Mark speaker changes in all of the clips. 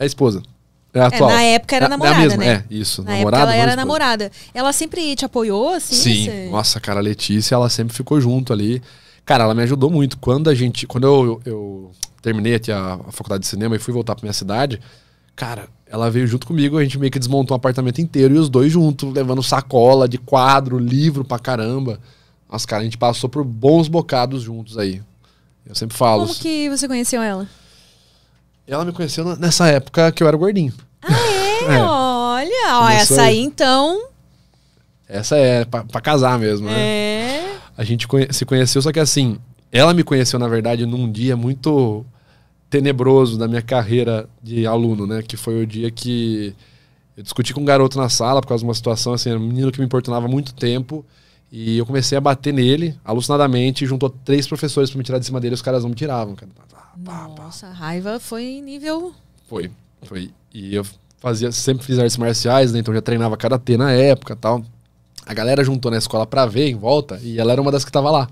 Speaker 1: é a esposa. É atual. É, na época era namorada, é a mesma, né? É, isso. Na namorada, época ela era
Speaker 2: namorada. Ela sempre te apoiou, assim? Sim. Você...
Speaker 1: Nossa, cara, a Letícia, ela sempre ficou junto ali. Cara, ela me ajudou muito. Quando a gente... Quando eu, eu, eu terminei aqui a, a, faculdade de cinema e fui voltar pra minha cidade, cara, ela veio junto comigo. A gente meio que desmontou um apartamento inteiro e os dois juntos, levando sacola de quadro, livro pra caramba. Nossa, cara, a gente passou por bons bocados juntos aí. Eu sempre falo. Como
Speaker 2: que você conheceu ela?
Speaker 1: Ela me conheceu nessa época que eu era gordinho. Ah,
Speaker 2: é? é. Olha, ó, essa aí então.
Speaker 1: Essa é pra, pra casar mesmo, né?
Speaker 2: É.
Speaker 1: A gente conhe se conheceu, só que assim, ela me conheceu, na verdade, num dia muito tenebroso da minha carreira de aluno, né? Que foi o dia que eu discuti com um garoto na sala por causa de uma situação, assim, era um menino que me importunava há muito tempo. E eu comecei a bater nele, alucinadamente, juntou três professores para me tirar de cima dele, os caras não me tiravam. Cara.
Speaker 2: Nossa, a raiva foi nível.
Speaker 1: Foi, foi. E eu fazia, sempre fiz artes marciais, né? Então já treinava karatê na época tal. A galera juntou na escola pra ver em volta, e ela era uma das que tava lá,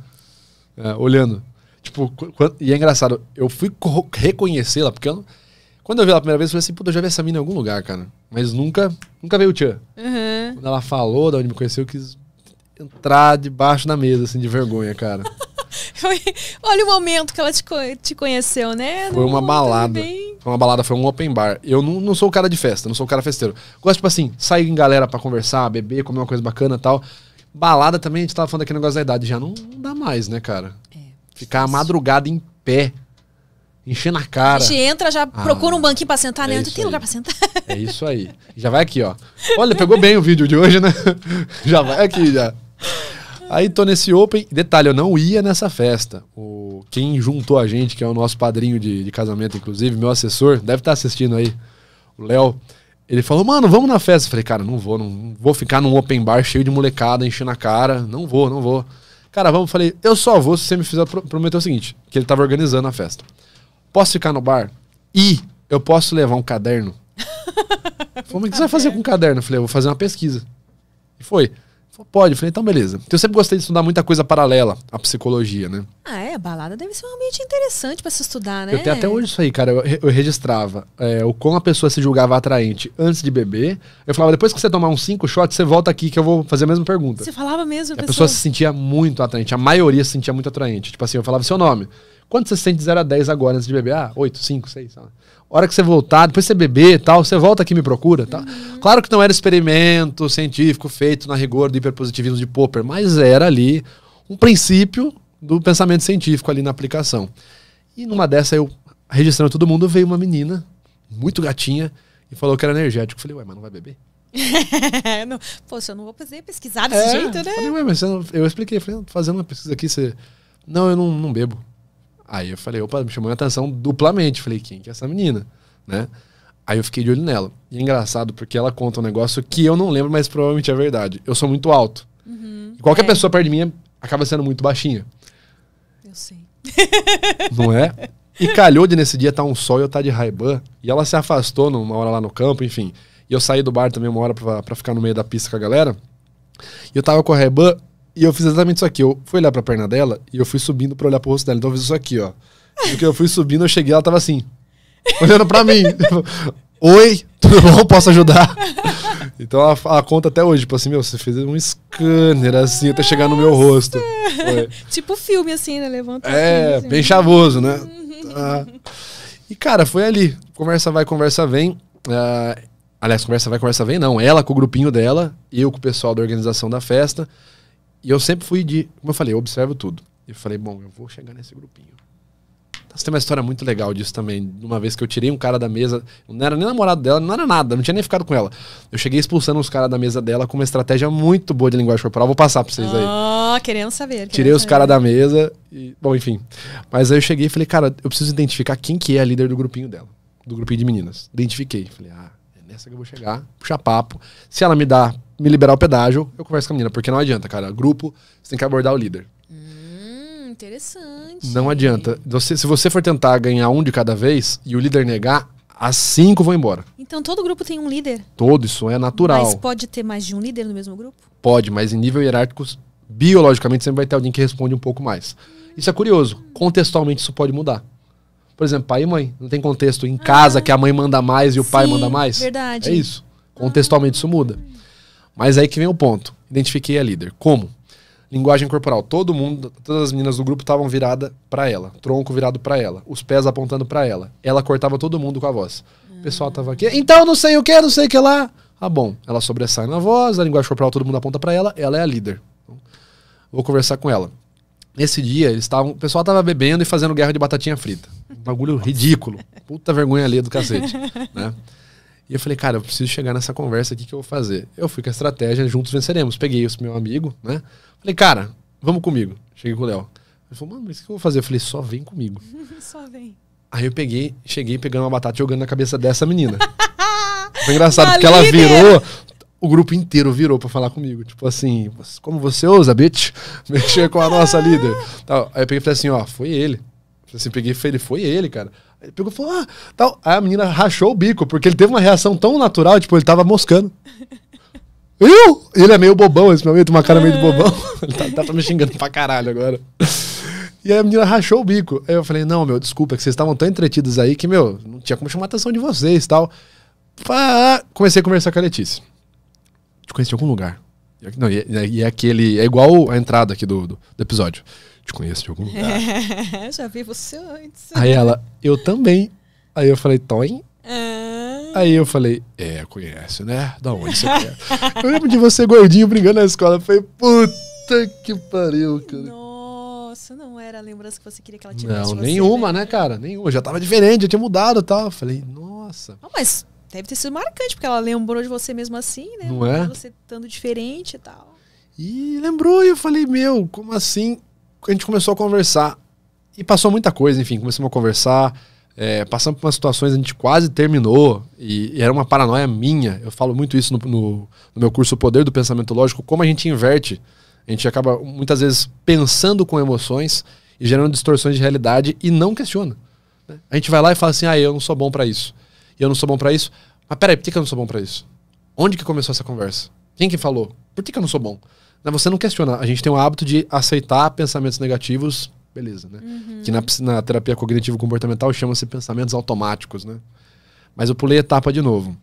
Speaker 1: é, olhando. Tipo, e é engraçado, eu fui reconhecê-la, porque eu Quando eu vi ela a primeira vez, eu falei assim, puta, eu já vi essa mina em algum lugar, cara. Mas nunca, nunca veio o Tchan. Uhum. Quando ela falou da onde me conheceu, eu quis entrar debaixo da mesa, assim, de vergonha, cara.
Speaker 2: Olha o momento que ela te, te conheceu, né? Foi
Speaker 1: uma balada. Foi uma balada, foi um open bar. Eu não, não sou o cara de festa, não sou o cara festeiro. Gosto, tipo assim, sair em galera para conversar, beber, comer uma coisa bacana e tal. Balada também, a gente tava falando aquele negócio da idade, já não, dá mais, né, cara? É, Ficar a madrugada em pé, enchendo a cara. A gente entra, já ah, procura
Speaker 2: um banquinho pra sentar, né? É não tem lugar pra sentar.
Speaker 1: É isso aí. Já vai aqui, ó. Olha, pegou bem o vídeo de hoje, né? Já vai aqui, já. Aí tô nesse Open. Detalhe, eu não ia nessa festa. O, quem juntou a gente, que é o nosso padrinho de, de casamento, inclusive, meu assessor, deve estar tá assistindo aí, o Léo. Ele falou, mano, vamos na festa. Eu falei, cara, não vou, não vou ficar num open bar cheio de molecada, enchendo a cara. Não vou, não vou. Cara, vamos, falei, eu só vou se você me fizer prometer o seguinte: que ele tava organizando a festa. Posso ficar no bar? E eu posso levar um caderno? Falei, mas o que você vai fazer com um caderno? Eu falei, eu vou fazer uma pesquisa. E foi pode. Eu falei, então beleza. Eu sempre gostei de estudar muita coisa paralela à psicologia, né?
Speaker 2: Ah, é. Balada deve ser um ambiente interessante para se estudar, né? Eu tenho até hoje
Speaker 1: isso aí, cara. Eu, eu registrava é, o como a pessoa se julgava atraente antes de beber. Eu falava, depois que você tomar uns cinco shots, você volta aqui que eu vou fazer a mesma pergunta. Você
Speaker 2: falava mesmo, a pessoa... a pessoa se
Speaker 1: sentia muito atraente. A maioria se sentia muito atraente. Tipo assim, eu falava seu nome. Quanto você sente de 0 a 10 agora antes de beber? Ah, 8, 5, 6. Sabe? Hora que você voltar, depois você beber e tal, você volta aqui e me procura. tá? Uhum. Claro que não era experimento científico feito na rigor do hiperpositivismo de Popper, mas era ali um princípio do pensamento científico ali na aplicação. E numa dessa, eu registrando todo mundo, veio uma menina, muito gatinha, e falou que era energético. Eu falei, ué, mas não vai beber?
Speaker 2: não, poxa, eu não vou fazer pesquisar desse é, jeito, né?
Speaker 1: Falei, ué, mas eu expliquei, falei, fazendo uma pesquisa aqui, você. Não, eu não, não bebo. Aí eu falei, opa, me chamou a atenção duplamente. Falei, quem que é essa menina? Né? Aí eu fiquei de olho nela. E é engraçado, porque ela conta um negócio que eu não lembro, mas provavelmente é verdade. Eu sou muito alto. Uhum, qualquer é. pessoa perto de mim acaba sendo muito baixinha. Eu sei. Não é? E calhou de nesse dia tá um sol e eu tá de Ray-Ban. E ela se afastou numa hora lá no campo, enfim. E eu saí do bar também uma hora pra, pra ficar no meio da pista com a galera. E eu tava com a Ray-Ban e eu fiz exatamente isso aqui. Eu fui olhar pra perna dela e eu fui subindo pra olhar pro rosto dela. Então eu fiz isso aqui, ó. Porque eu fui subindo, eu cheguei, ela tava assim, olhando pra mim. Oi, tudo bom? Posso ajudar? Então a, conta até hoje, tipo assim, meu, você fez um scanner assim até chegar no meu rosto. Foi.
Speaker 2: Tipo filme, assim, né? Levanta. É, assim,
Speaker 1: bem chavoso, né? Tá. E, cara, foi ali. Conversa vai, conversa vem. Ah, aliás, conversa vai, conversa vem, não. Ela com o grupinho dela, eu com o pessoal da organização da festa. E eu sempre fui de, como eu falei, eu observo tudo. E falei, bom, eu vou chegar nesse grupinho. Você tem uma história muito legal disso também. Uma vez que eu tirei um cara da mesa, não era nem namorado dela, não era nada, não tinha nem ficado com ela. Eu cheguei expulsando os caras da mesa dela com uma estratégia muito boa de linguagem corporal. Vou passar pra vocês aí.
Speaker 2: Ah, querendo saber. Querendo Tirei os caras da
Speaker 1: mesa, e, bom, enfim. Mas aí eu cheguei e falei, cara, eu preciso identificar quem que é a líder do grupinho dela, do grupinho de meninas. Identifiquei. Falei, ah, essa que eu vou chegar, puxar papo. Se ela me dá, me liberar o pedágio, eu converso com a menina, porque não adianta, cara. Grupo, você tem que abordar o líder.
Speaker 2: Hum, interessante.
Speaker 1: Não adianta. Você, se você for tentar ganhar um de cada vez e o líder negar, as cinco vão embora.
Speaker 2: Então todo grupo tem um líder?
Speaker 1: Todo, isso é natural. Mas
Speaker 2: pode ter mais de um líder no mesmo grupo?
Speaker 1: Pode, mas em nível hierárquico, biologicamente sempre vai ter alguém que responde um pouco mais. Isso é curioso. Contextualmente isso pode mudar. Por exemplo, pai e mãe. Não tem contexto em casa ah, que a mãe manda mais e o sim, pai manda mais. Verdade. É isso. Contextualmente isso muda. Mas aí que vem o ponto. Identifiquei a líder. Como? Linguagem corporal. Todo mundo, todas as meninas do grupo estavam virada para ela, tronco virado para ela, os pés apontando para ela. Ela cortava todo mundo com a voz. O pessoal tava aqui, então não sei o que, não sei o que lá. Ah, bom, ela sobressai na voz, a linguagem corporal todo mundo aponta para ela, ela é a líder. Então, vou conversar com ela. Esse dia, eles tavam, o pessoal tava bebendo e fazendo guerra de batatinha frita. Um bagulho ridículo. Puta vergonha ali do cacete. Né? E eu falei, cara, eu preciso chegar nessa conversa aqui que eu vou fazer. Eu fui com a estratégia, juntos venceremos. Peguei o meu amigo, né? Falei, cara, vamos comigo. Cheguei com o Léo. Ele falou, mano, mas o que eu vou fazer? Eu falei, só vem comigo.
Speaker 2: só vem.
Speaker 1: Aí eu peguei, cheguei pegando uma batata jogando na cabeça dessa menina. Foi engraçado, porque ela virou, o grupo inteiro virou para falar comigo. Tipo assim, como você ousa, bitch, mexer com a nossa líder. Tal. Aí eu peguei e falei assim, ó, foi ele. Assim, peguei ele, foi ele, cara. Aí ele pegou e falou, ah, tal. Aí a menina rachou o bico, porque ele teve uma reação tão natural, tipo, ele tava moscando. Eu? Ele é meio bobão esse meu amigo, tem uma cara meio de bobão. ele tá, tá, tá, me xingando pra caralho agora. E aí a menina rachou o bico. Aí eu falei, não, meu, desculpa, é que vocês estavam tão entretidos aí que, meu, não tinha como chamar a atenção de vocês e tal. Comecei a conversar com a Letícia. Te conheço algum lugar. Não, e, é, e é aquele. É igual a entrada aqui do, do, do episódio. Te conheço de algum lugar.
Speaker 2: É, já vi você antes. Aí ela,
Speaker 1: eu também. Aí eu falei, Toin? Ah. Aí eu falei, é, conhece, né? Da onde você quer? É? eu lembro de você gordinho brigando na escola. Eu falei, puta que pariu, cara.
Speaker 2: Nossa, não era a lembrança que você queria que ela tivesse. Não, nenhuma, né?
Speaker 1: né? cara? Nenhuma. Já tava diferente, já tinha mudado e tal. Eu falei,
Speaker 2: nossa. mas deve ter sido marcante, porque ela lembrou de você mesmo assim, né? Não é? Você estando diferente e tal.
Speaker 1: E lembrou, e eu falei, meu, como assim? A gente começou a conversar. E passou muita coisa, enfim, começamos a conversar. É, passamos por umas situações, a gente quase terminou, e, e, era uma paranoia minha. Eu falo muito isso no, no, no, meu curso O Poder do Pensamento Lógico, como a gente inverte. A gente acaba muitas vezes pensando com emoções e gerando distorções de realidade e não questiona. Né? A gente vai lá e fala assim: ah, eu não sou bom para isso e eu não sou bom para isso. Mas peraí, por que, que eu não sou bom para isso? Onde que começou essa conversa? Quem que falou? Por que, que eu não sou bom? Né, você não questiona. A gente tem o hábito de aceitar pensamentos negativos, beleza, né? Uhum. Que na, na terapia cognitivo-comportamental chama-se pensamentos automáticos, né? Mas eu pulei a etapa de novo.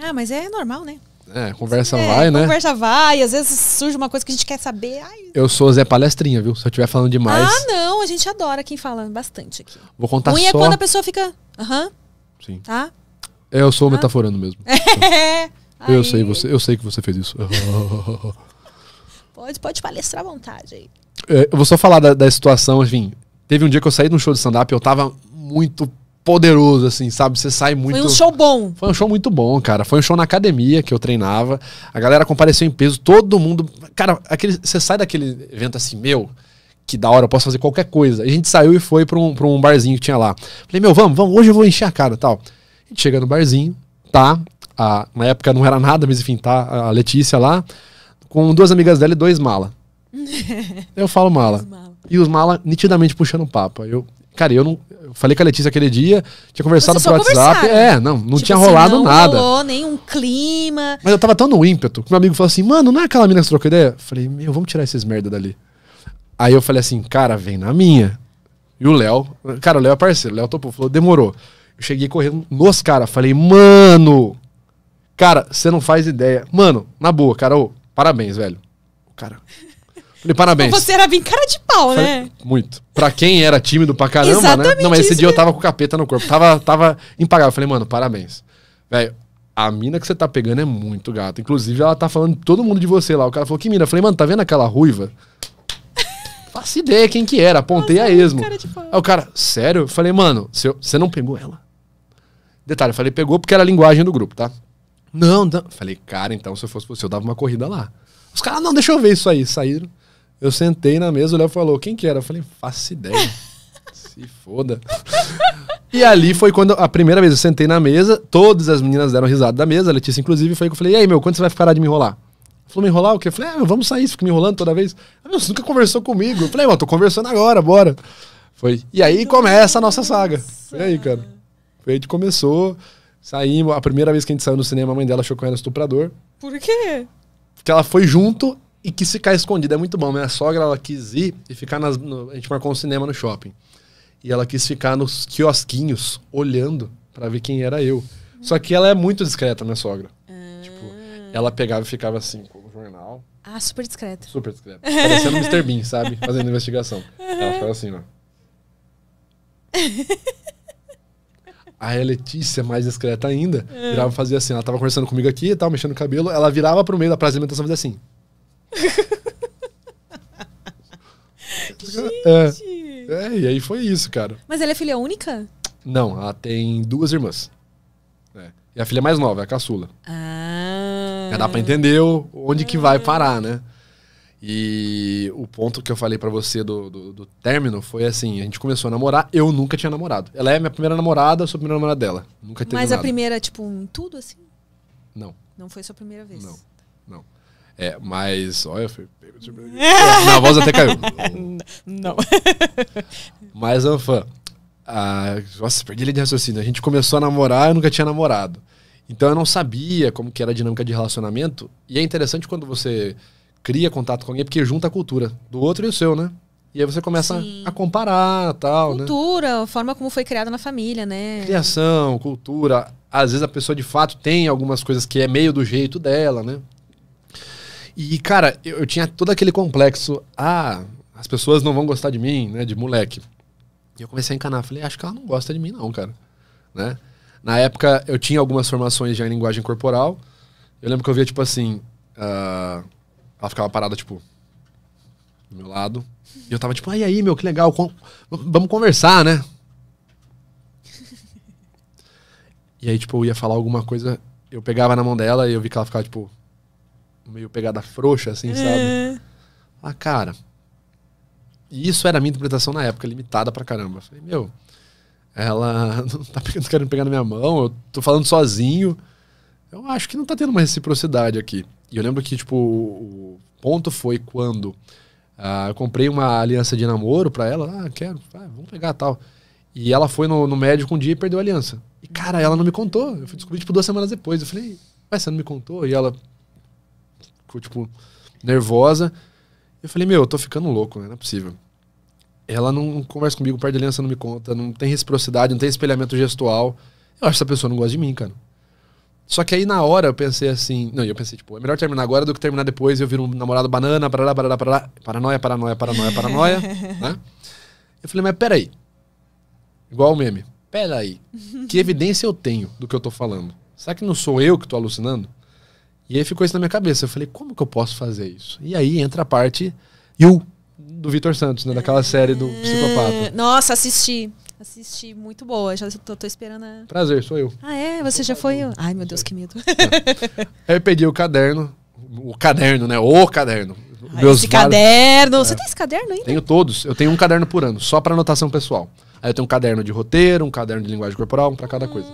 Speaker 2: Ah, mas é normal, né?
Speaker 1: É, conversa é, vai, né? Conversa
Speaker 2: vai, às vezes surge uma coisa que a gente quer saber. Ai.
Speaker 1: Eu sou Zé Palestrinha, viu? Se eu estiver falando demais. Ah,
Speaker 2: não, a gente adora quem fala bastante aqui. Vou contar Ruim é só. Ruim é quando a pessoa fica. Aham. Uhum, Sim. Tá?
Speaker 1: É, eu sou ah. metaforando mesmo. É. Eu sei, você, eu sei que você fez isso.
Speaker 2: pode, pode palestrar à vontade aí.
Speaker 1: É, eu vou só falar da, da situação, enfim. Assim. Teve um dia que eu saí de um show de stand-up, eu tava muito poderoso, assim, sabe? Você sai muito. Foi um show bom. Foi um show muito bom, cara. Foi um show na academia que eu treinava. A galera compareceu em peso, todo mundo. Cara, aquele... você sai daquele evento assim, meu, que da hora, eu posso fazer qualquer coisa. a gente saiu e foi pra um, pra um barzinho que tinha lá. Falei, meu, vamos, vamos, hoje eu vou encher a cara tal chega no barzinho, tá? A, na época não era nada, mas enfim, tá? A Letícia lá, com duas amigas dela e dois mala. eu falo mala. mala. E os mala nitidamente puxando papo. Eu, cara, eu não. Eu falei com a Letícia aquele dia, tinha conversado pelo WhatsApp. É, não, não tipo tinha assim, rolado não nada. Não rolou
Speaker 2: nenhum clima.
Speaker 1: Mas eu tava tão no ímpeto que meu amigo falou assim: mano, não é aquela mina que você trocou ideia? Eu falei, meu, vamos tirar esses merda dali. Aí eu falei assim, cara, vem na minha. E o Léo, cara, o Léo é parceiro, o Léo topou, falou, demorou. Eu cheguei correndo nos caras. Falei, mano. Cara, você não faz ideia. Mano, na boa, cara, ô, parabéns, velho. Cara. Falei, parabéns. Você
Speaker 2: era bem cara de pau, né? Falei, né?
Speaker 1: Muito. Pra quem era tímido pra caramba, Exatamente né? Não, mas esse dia mesmo. eu tava com capeta no corpo. Tava, tava impagável. Falei, mano, parabéns. Velho, a mina que você tá pegando é muito gata. Inclusive, ela tá falando todo mundo de você lá. O cara falou, que mina? falei, mano, tá vendo aquela ruiva? Faço ideia quem que era. Apontei Nossa, a esmo. Aí o cara, sério? falei, mano, você não pegou ela? Detalhe, eu falei, pegou porque era a linguagem do grupo, tá? Não, não. Falei, cara, então se eu fosse você, eu dava uma corrida lá. Os caras, não, deixa eu ver isso aí. Saíram. Eu sentei na mesa, o Léo falou, quem que era? Eu falei, faça ideia. Se foda. e ali foi quando a primeira vez eu sentei na mesa, todas as meninas deram risada da mesa, a Letícia inclusive, foi que eu falei, e aí, meu, quando você vai parar de me enrolar? Falou, me enrolar o quê? Eu falei, ah, vamos sair, você fica me enrolando toda vez. Ah, meu, você nunca conversou comigo. Eu falei, mano, tô conversando agora, bora. Foi. E aí começa a nossa saga. E aí, cara? Foi aí que começou. Saímos. A primeira vez que a gente saiu no cinema, a mãe dela achou que eu era estuprador.
Speaker 2: Por quê?
Speaker 1: Porque ela foi junto e quis ficar escondida. É muito bom. Minha né? sogra, ela quis ir e ficar nas. No, a gente marcou um cinema no shopping. E ela quis ficar nos quiosquinhos, olhando para ver quem era eu. Só que ela é muito discreta, minha né, sogra. Ah. Tipo, ela pegava e ficava assim, com o jornal.
Speaker 2: Ah, super discreta. Super discreta. Parecendo o Mr. Bean, sabe? Fazendo investigação. Ela ficava assim, ó.
Speaker 1: Aí a Letícia, mais discreta ainda, é. virava e fazia assim. Ela tava conversando comigo aqui e tal, mexendo o cabelo. Ela virava pro meio da praça de alimentação e fazia assim. Gente. É, é, e aí foi isso, cara.
Speaker 2: Mas ela é filha única?
Speaker 1: Não, ela tem duas irmãs. É. E a filha é mais nova, é a caçula. Ah. Já dá pra entender onde que vai parar, né? E o ponto que eu falei para você do, do, do, término foi assim: a gente começou a namorar, eu nunca tinha namorado. Ela é minha primeira namorada, eu sou a primeira namorada dela. Nunca teve Mas nada. a
Speaker 2: primeira, tipo, em tudo assim? Não. Não foi sua primeira vez? Não.
Speaker 1: Não. É, mas, olha, eu fui. Na voz até caiu. Não. mas, Anfã, nossa, perdi ele de raciocínio. A gente começou a namorar, eu nunca tinha namorado. Então eu não sabia como que era a dinâmica de relacionamento. E é interessante quando você cria contato com alguém, porque junta a cultura do outro e o seu, né? E aí você começa Sim. a comparar tal, né?
Speaker 2: Cultura, né? a forma como foi criada na família, né?
Speaker 1: Criação, cultura. Às vezes a pessoa de fato tem algumas coisas que é meio do jeito dela, né? E, cara, eu, eu tinha todo aquele complexo. Ah, as pessoas não vão gostar de mim, né? De moleque. E eu comecei a encanar. Falei, acho que ela não gosta de mim, não, cara. Né? Na época, eu tinha algumas formações já em linguagem corporal. Eu lembro que eu via, tipo assim. Uh ela ficava parada, tipo, do meu lado. E eu tava tipo, ah, e aí, meu, que legal, com... vamos conversar, né? e aí, tipo, eu ia falar alguma coisa, eu pegava na mão dela e eu vi que ela ficava, tipo, meio pegada frouxa, assim, é. sabe? Ah, cara. E isso era a minha interpretação na época, limitada pra caramba. Eu falei, meu, ela não tá querendo pegar na minha mão, eu tô falando sozinho. Eu acho que não tá tendo uma reciprocidade aqui. E eu lembro que, tipo, o ponto foi quando uh, eu comprei uma aliança de namoro pra ela. Ah, quero, ah, vamos pegar tal. E ela foi no, no médico um dia e perdeu a aliança. E, cara, ela não me contou. Eu descobri, tipo, duas semanas depois. Eu falei, mas você não me contou? E ela ficou, tipo, nervosa. Eu falei, meu, eu tô ficando louco, né? Não é possível. Ela não conversa comigo, perde aliança, não me conta, não tem reciprocidade, não tem espelhamento gestual. Eu acho que essa pessoa não gosta de mim, cara. Só que aí na hora eu pensei assim. Não, eu pensei, tipo, é melhor terminar agora do que terminar depois e eu viro um namorado banana, parará, parará, parará. Paranoia, paranoia, paranoia, paranoia. né? Eu falei, mas peraí. Igual o meme. Peraí. Que evidência eu tenho do que eu tô falando? Será que não sou eu que tô alucinando? E aí ficou isso na minha cabeça. Eu falei, como que eu posso fazer isso? E aí entra a parte You, do Vitor Santos, né? Daquela série do é, Psicopata.
Speaker 2: Nossa, assisti assisti, muito boa. Já tô, tô esperando a...
Speaker 1: Prazer, sou eu.
Speaker 2: Ah, é? Você já foi? Eu? Ai, meu Deus, que medo. Aí
Speaker 1: é. eu peguei o caderno, o caderno, né? O caderno. Ah, meus esse caderno. É. Você tem
Speaker 2: esse caderno ainda?
Speaker 1: Tenho todos. Eu tenho um caderno por ano, só para anotação pessoal. Aí eu tenho um caderno de roteiro, um caderno de linguagem corporal, um para cada hum, coisa.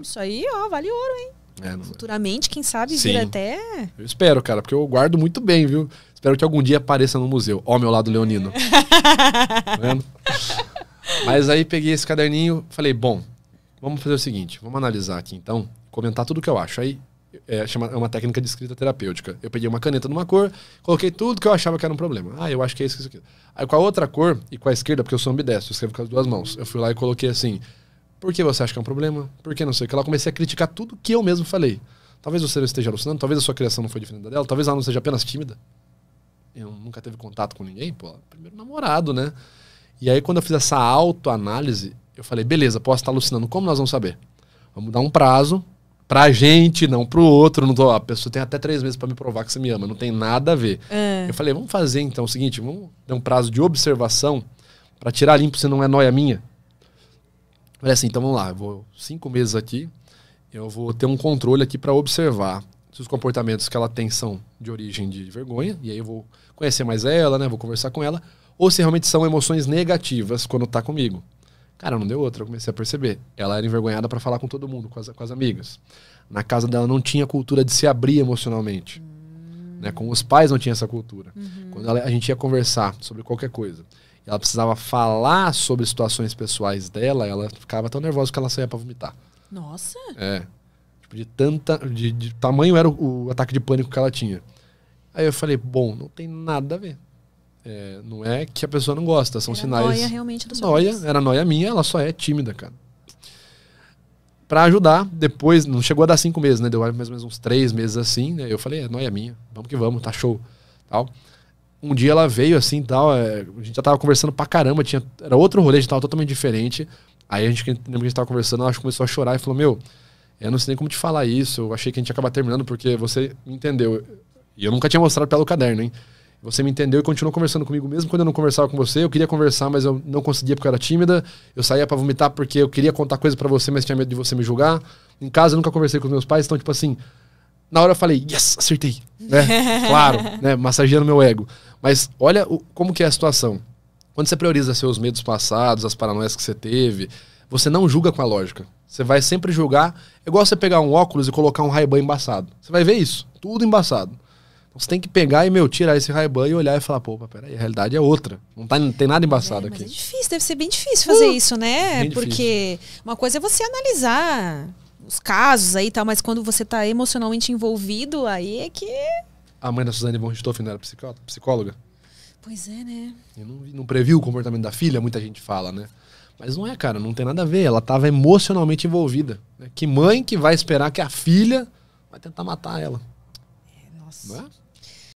Speaker 2: Isso aí, ó, vale ouro, hein? É, Futuramente, quem sabe, Sim. vir até. Eu
Speaker 1: espero, cara, porque eu guardo muito bem, viu? Espero que algum dia apareça no museu. Ó, meu lado leonino. tá vendo? Mas aí peguei esse caderninho, falei, bom, vamos fazer o seguinte, vamos analisar aqui então, comentar tudo que eu acho. Aí é, chama, é uma técnica de escrita terapêutica. Eu peguei uma caneta numa cor, coloquei tudo que eu achava que era um problema. Ah, eu acho que é isso, isso, aqui. Aí com a outra cor e com a esquerda, porque eu sou ambidestro, eu escrevo com as duas mãos. Eu fui lá e coloquei assim, por que você acha que é um problema? Por que não sei o que? Lá comecei a criticar tudo que eu mesmo falei. Talvez você não esteja alucinando, talvez a sua criação não foi diferente da dela, talvez ela não seja apenas tímida. Eu nunca teve contato com ninguém, pô, primeiro namorado, né? E aí, quando eu fiz essa autoanálise, eu falei, beleza, posso estar alucinando. Como nós vamos saber? Vamos dar um prazo pra gente, não pro outro. Não tô, a pessoa tem até três meses para me provar que você me ama. Não tem nada a ver. É. Eu falei, vamos fazer então o seguinte, vamos dar um prazo de observação para tirar limpo se não é noia minha. Eu falei assim, então vamos lá, eu vou cinco meses aqui, eu vou ter um controle aqui para observar se os comportamentos que ela tem são de origem de vergonha, e aí eu vou conhecer mais ela, né, vou conversar com ela, ou se realmente são emoções negativas quando tá comigo. Cara, não deu outra, eu comecei a perceber. Ela era envergonhada para falar com todo mundo, com as, com as, amigas. Na casa dela não tinha cultura de se abrir emocionalmente. Uhum. Né? Com os pais não tinha essa cultura. Uhum. Quando ela, a gente ia conversar sobre qualquer coisa, ela precisava falar sobre situações pessoais dela, ela ficava tão nervosa que ela saía para vomitar. Nossa! É. Tipo, de tanta. De, de tamanho era o, o ataque de pânico que ela tinha. Aí eu falei, bom, não tem nada a ver. É, não é que a pessoa não gosta, são era sinais. Noia realmente do noia, era noia minha, ela só é tímida, cara. Para ajudar, depois, não chegou a dar cinco meses, né? Deu mais ou menos uns três meses assim, né? Eu falei, é noia minha, vamos que vamos, tá show. Tal. Um dia ela veio assim tal, é, a gente já tava conversando pra caramba, tinha, era outro rolê, a gente tava totalmente diferente. Aí a gente, lembra que a gente tava conversando, ela começou a chorar e falou: Meu, eu não sei nem como te falar isso, eu achei que a gente ia acabar terminando porque você entendeu. E eu nunca tinha mostrado pelo caderno, hein? Você me entendeu e continuou conversando comigo mesmo quando eu não conversava com você. Eu queria conversar, mas eu não conseguia porque eu era tímida. Eu saía para vomitar porque eu queria contar coisa para você, mas tinha medo de você me julgar. Em casa eu nunca conversei com os meus pais, então tipo assim, na hora eu falei, yes, acertei, né? claro, né? Massageando meu ego. Mas olha o, como que é a situação. Quando você prioriza seus medos passados, as paranoias que você teve, você não julga com a lógica. Você vai sempre julgar. É igual você pegar um óculos e colocar um ray embaçado. Você vai ver isso, tudo embaçado. Então você tem que pegar e, meu, tirar esse ray e olhar e falar, pô, peraí, a realidade é outra. Não, tá, não tem nada embaçado é, aqui. É difícil,
Speaker 2: deve ser bem difícil fazer uh, isso, né? Porque uma coisa é você analisar os casos aí e tal, mas quando você tá emocionalmente envolvido, aí é que.
Speaker 1: A mãe da Suzane von Richthofen era psicóloga? Pois é, né? não, não previu o comportamento da filha, muita gente fala, né? Mas não é, cara, não tem nada a ver. Ela estava emocionalmente envolvida. Né? Que mãe que vai esperar que a filha vai tentar matar ela?
Speaker 2: É, nossa. Não é?